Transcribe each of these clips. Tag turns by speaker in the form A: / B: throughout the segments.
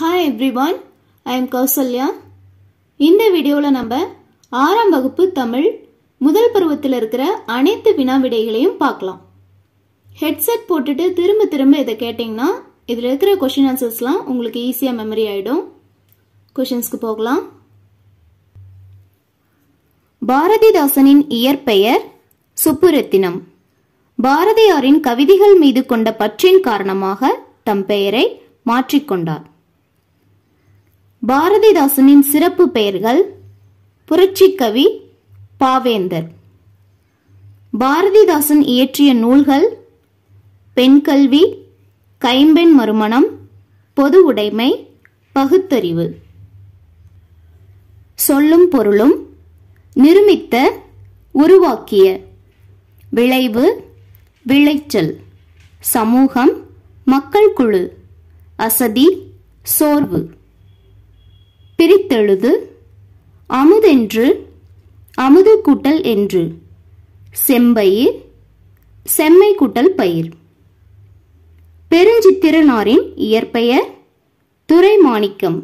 A: hi everyone I am Kausalya இந்த வீடியோவில் நம்ம ஆறாம் வகுப்பு தமிழ் முதல் பருவத்தில் இருக்கிற அனைத்து வினா விடைகளையும் பார்க்கலாம் ஹெட்செட் போட்டுட்டு திரும்ப திரும்ப இதை கேட்டிங்கன்னா இதில் இருக்கிற கொஷின் ஆன்சர்ஸ்லாம் உங்களுக்கு ஈஸியாக மெமரி ஆகிடும் கொஷின்ஸ்க்கு போகலாம் பாரதிதாசனின் இயற்பெயர் சுப்புரத்தினம் பாரதியாரின் கவிதைகள் மீது கொண்ட பற்றின் காரணமாக தம் பெயரை மாற்றிக்கொண்டார் பாரதிதாசனின் சிறப்பு பெயர்கள் புரட்சிக்கவி பாவேந்தர் பாரதிதாசன் இயற்றிய நூல்கள் பெண் கல்வி கைம்பெண் மறுமணம் பொது உடைமை பகுத்தறிவு சொல்லும் பொருளும் நிருமித்த உருவாக்கிய விளைவு விளைச்சல் சமூகம் மக்கள் குழு அசதி சோர்வு பிரித்தெழுது அமுதென்று அமுது கூட்டல் என்று செம்பயிர் செம்மை கூட்டல் பயிர் பெருஞ்சித்திரனாரின் இயற்பெயர் துறைமாணிக்கம்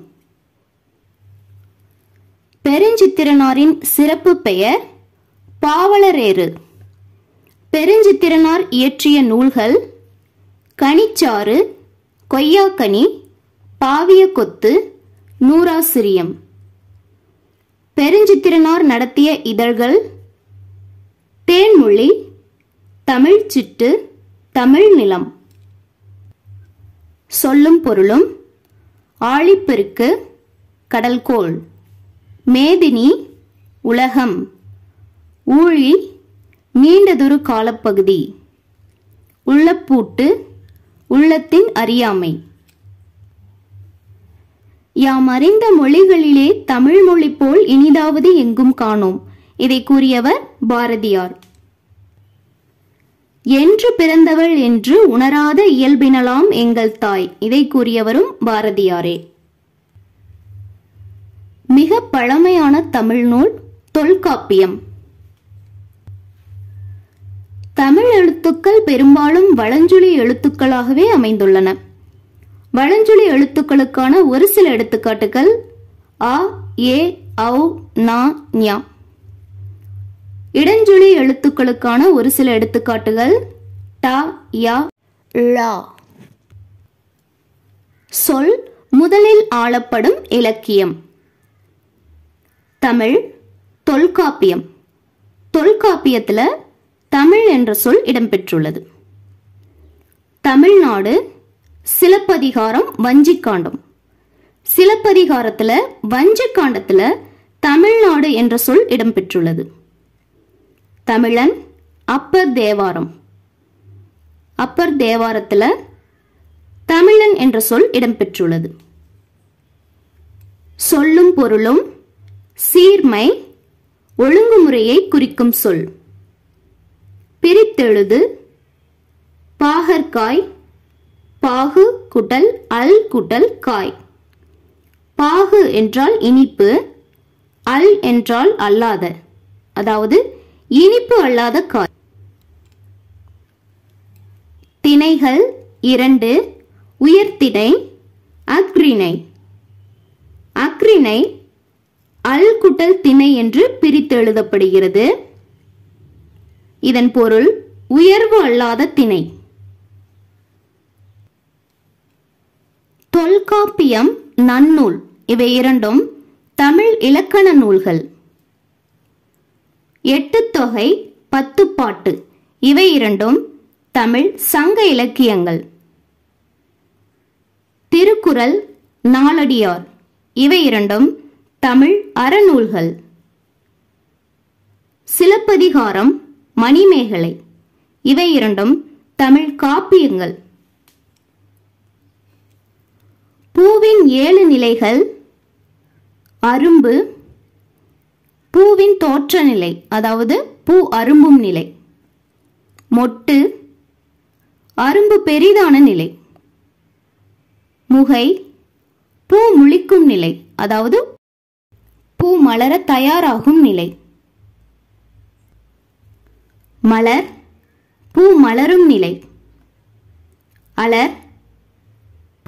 A: பெருஞ்சித்திரனாரின் சிறப்பு பெயர் பாவலரேறு பெருஞ்சித்திரனார் இயற்றிய நூல்கள் கனிச்சாறு கொய்யாக்கனி பாவிய கொத்து நூறாசிரியம் பெருஞ்சித்திரனார் நடத்திய இதழ்கள் தேன்மொழி தமிழ் சிட்டு தமிழ் நிலம் சொல்லும் பொருளும் ஆழிப்பெருக்கு கடல்கோள் மேதினி உலகம் ஊழி நீண்டதொரு காலப்பகுதி உள்ளப்பூட்டு உள்ளத்தின் அறியாமை யாம் அறிந்த மொழிகளிலே தமிழ் மொழி போல் இனிதாவது எங்கும் காணோம் இதை கூறியவர் பாரதியார் என்று பிறந்தவள் என்று உணராத இயல்பினலாம் எங்கள் தாய் இதை கூறியவரும் பாரதியாரே மிக பழமையான தமிழ் நூல் தொல்காப்பியம் தமிழ் எழுத்துக்கள் பெரும்பாலும் வளஞ்சொலி எழுத்துக்களாகவே அமைந்துள்ளன வளஞ்சொலி எழுத்துக்களுக்கான ஒரு சில எடுத்துக்காட்டுகள் அ ஏ ஔ ஞா இடஞ்சொலி எழுத்துக்களுக்கான ஒரு சில எடுத்துக்காட்டுகள் ட யா சொல் முதலில் ஆளப்படும் இலக்கியம் தமிழ் தொல்காப்பியம் தொல்காப்பியத்தில் தமிழ் என்ற சொல் இடம்பெற்றுள்ளது தமிழ்நாடு சிலப்பதிகாரம் வஞ்சிக்காண்டம் சிலப்பதிகாரத்துல வஞ்சிக்காண்டத்துல தமிழ்நாடு என்ற சொல் இடம்பெற்றுள்ளது தமிழன் அப்பர் தேவாரம் அப்பர் தேவாரத்துல தமிழன் என்ற சொல் இடம்பெற்றுள்ளது சொல்லும் பொருளும் சீர்மை ஒழுங்குமுறையை குறிக்கும் சொல் பிரித்தெழுது பாகற்காய் பாகு குட்டல் அல் குடல் காய் பாகு என்றால் இனிப்பு அல் என்றால் அல்லாத அதாவது இனிப்பு அல்லாத காய் திணைகள் இரண்டு உயர்திணை அக்ரிணை அக்ரிணை அல் திணை என்று பிரித்து எழுதப்படுகிறது இதன் பொருள் உயர்வு அல்லாத திணை தொல்காப்பியம் நன்னூல் இவை இரண்டும் தமிழ் இலக்கண நூல்கள் எட்டு தொகை பத்து பாட்டு இவை இரண்டும் தமிழ் சங்க இலக்கியங்கள் திருக்குறள் நாளடியார் இவை இரண்டும் தமிழ் அறநூல்கள் சிலப்பதிகாரம் மணிமேகலை இவை இரண்டும் தமிழ் காப்பியங்கள் பூவின் ஏழு நிலைகள் அரும்பு பூவின் தோற்ற நிலை அதாவது பூ அரும்பும் நிலை மொட்டு அரும்பு பெரிதான நிலை முகை பூ முழிக்கும் நிலை அதாவது பூ மலர தயாராகும் நிலை மலர் பூ மலரும் நிலை அலர்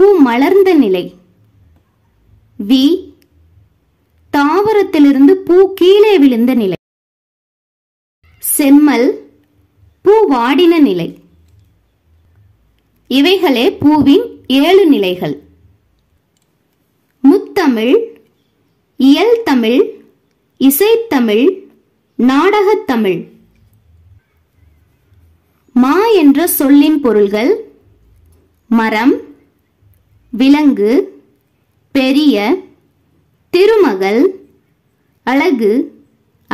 A: பூ மலர்ந்த நிலை வி தாவரத்திலிருந்து பூ கீழே விழுந்த நிலை செம்மல் பூ வாடின நிலை இவைகளே பூவின் ஏழு நிலைகள் முத்தமிழ் இயல் தமிழ் இசைத்தமிழ் நாடகத்தமிழ் மா என்ற சொல்லின் பொருள்கள் மரம் விலங்கு பெரிய திருமகள் அழகு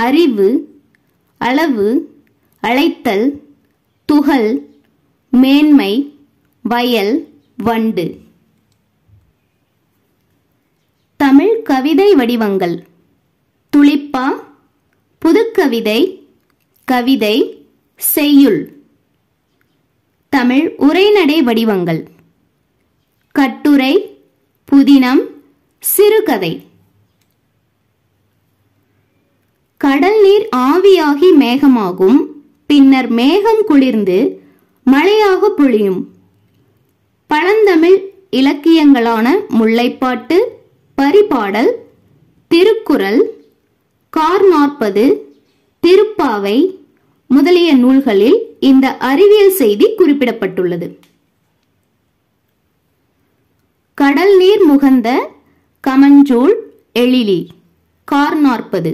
A: அறிவு அளவு அழைத்தல் துகள் மேன்மை வயல் வண்டு தமிழ் கவிதை வடிவங்கள் துளிப்பா புதுக்கவிதை கவிதை செய்யுள் தமிழ் உரைநடை வடிவங்கள் கட்டுரை புதினம் சிறுகதை கடல் நீர் ஆவியாகி மேகமாகும் பின்னர் மேகம் குளிர்ந்து மழையாக பொழியும் பழந்தமிழ் இலக்கியங்களான முல்லைப்பாட்டு பரிபாடல் திருக்குறள் கார் நாற்பது திருப்பாவை முதலிய நூல்களில் இந்த அறிவியல் செய்தி குறிப்பிடப்பட்டுள்ளது கடல் நீர் முகந்த கமஞ்சூள் எழிலி கார் நாற்பது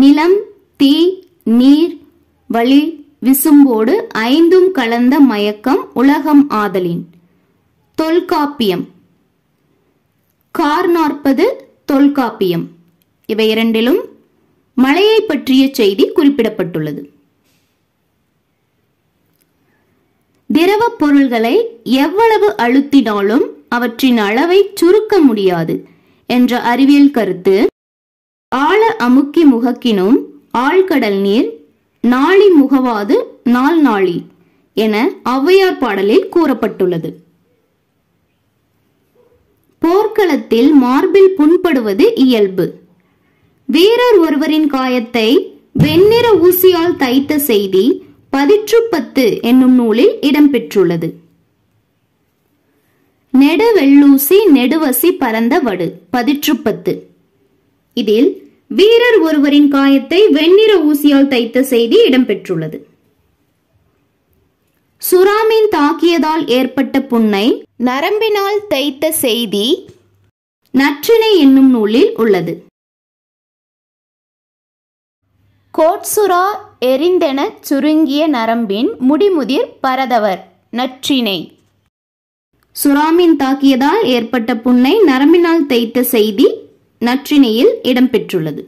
A: நிலம் தீ நீர் வழி விசும்போடு ஐந்தும் கலந்த மயக்கம் உலகம் ஆதலின் தொல்காப்பியம் கார் நாற்பது தொல்காப்பியம் இவை இரண்டிலும் மழையை பற்றிய செய்தி குறிப்பிடப்பட்டுள்ளது திரவ பொருள்களை எவ்வளவு அழுத்தினாலும் அவற்றின் அளவை சுருக்க முடியாது என்ற அறிவியல் கருத்து ஆழ அமுக்கி முகக்கினும் ஆழ்கடல் நீர் நாளி முகவாது நாள் நாளி என ஔவையார் பாடலில் கூறப்பட்டுள்ளது போர்க்களத்தில் மார்பில் புண்படுவது இயல்பு வீரர் ஒருவரின் காயத்தை வெண்ணிற ஊசியால் தைத்த செய்தி பதிற்றுப்பத்து என்னும் நூலில் இடம்பெற்றுள்ளது நெடுவெள்ளூசி நெடுவசி பரந்த வடு பதிற்றுப்பத்து இதில் வீரர் ஒருவரின் காயத்தை வெண்ணிற ஊசியால் தைத்த செய்தி இடம்பெற்றுள்ளது சுறாமீன் தாக்கியதால் ஏற்பட்ட புண்ணை நரம்பினால் தைத்த செய்தி நற்றினை என்னும் நூலில் உள்ளது கோட்சுரா எரிந்தென சுருங்கிய நரம்பின் முடிமுதிர் பரதவர் நற்றினை சுறாமின் தாக்கியதால் ஏற்பட்ட புண்ணை நரம்பினால் தேய்த்த செய்தி நற்றினையில் இடம்பெற்றுள்ளது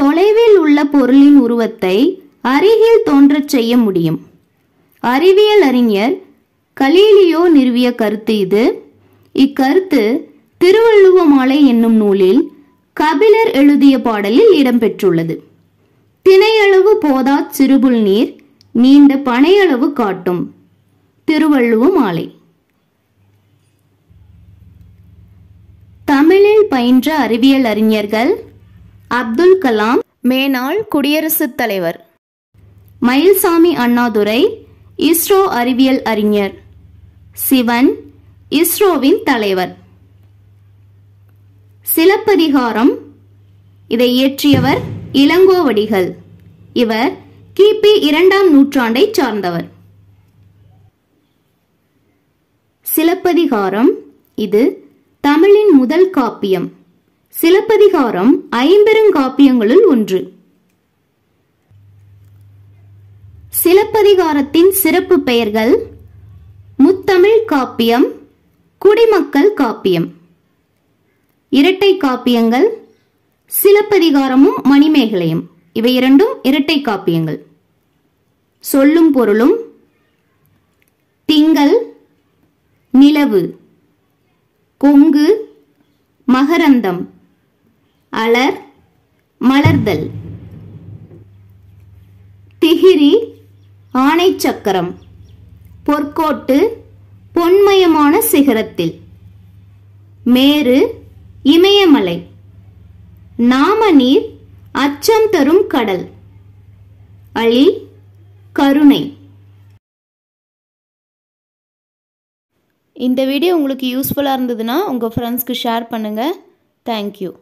A: தொலைவில் உள்ள பொருளின் உருவத்தை அருகில் தோன்றச் செய்ய முடியும் அறிவியல் அறிஞர் கலீலியோ நிறுவிய கருத்து இது இக்கருத்து திருவள்ளுவமாலை என்னும் நூலில் கபிலர் எழுதிய பாடலில் இடம்பெற்றுள்ளது திணையளவு போதா சிறுபுல் நீர் நீண்ட பனையளவு காட்டும் திருவள்ளுவ மாலை தமிழில் பயின்ற அறிவியல் அறிஞர்கள் அப்துல் கலாம் மேனாள் குடியரசுத் தலைவர் மயில்சாமி அண்ணாதுரை இஸ்ரோ அறிவியல் அறிஞர் சிவன் இஸ்ரோவின் தலைவர் சிலப்பதிகாரம் இதை இயற்றியவர் இளங்கோவடிகள் இவர் கிபி இரண்டாம் நூற்றாண்டை சார்ந்தவர் சிலப்பதிகாரம் இது தமிழின் முதல் காப்பியம் சிலப்பதிகாரம் ஐம்பெருங்காப்பியங்களுள் ஒன்று சிலப்பதிகாரத்தின் சிறப்பு பெயர்கள் முத்தமிழ் காப்பியம் குடிமக்கள் காப்பியம் இரட்டை காப்பியங்கள் சிலப்பதிகாரமும் மணிமேகலையும் இவை இரண்டும் இரட்டை காப்பியங்கள் சொல்லும் பொருளும் திங்கள் நிலவு கொங்கு மகரந்தம் அலர் மலர்தல் திகிரி சக்கரம் பொற்கோட்டு பொன்மயமான சிகரத்தில் மேரு இமயமலை நாம நீர் அச்சம் தரும் கடல் அழி கருணை இந்த வீடியோ உங்களுக்கு யூஸ்ஃபுல்லாக இருந்ததுன்னா உங்கள் ஃப்ரெண்ட்ஸ்க்கு ஷேர் பண்ணுங்கள் தேங்க்யூ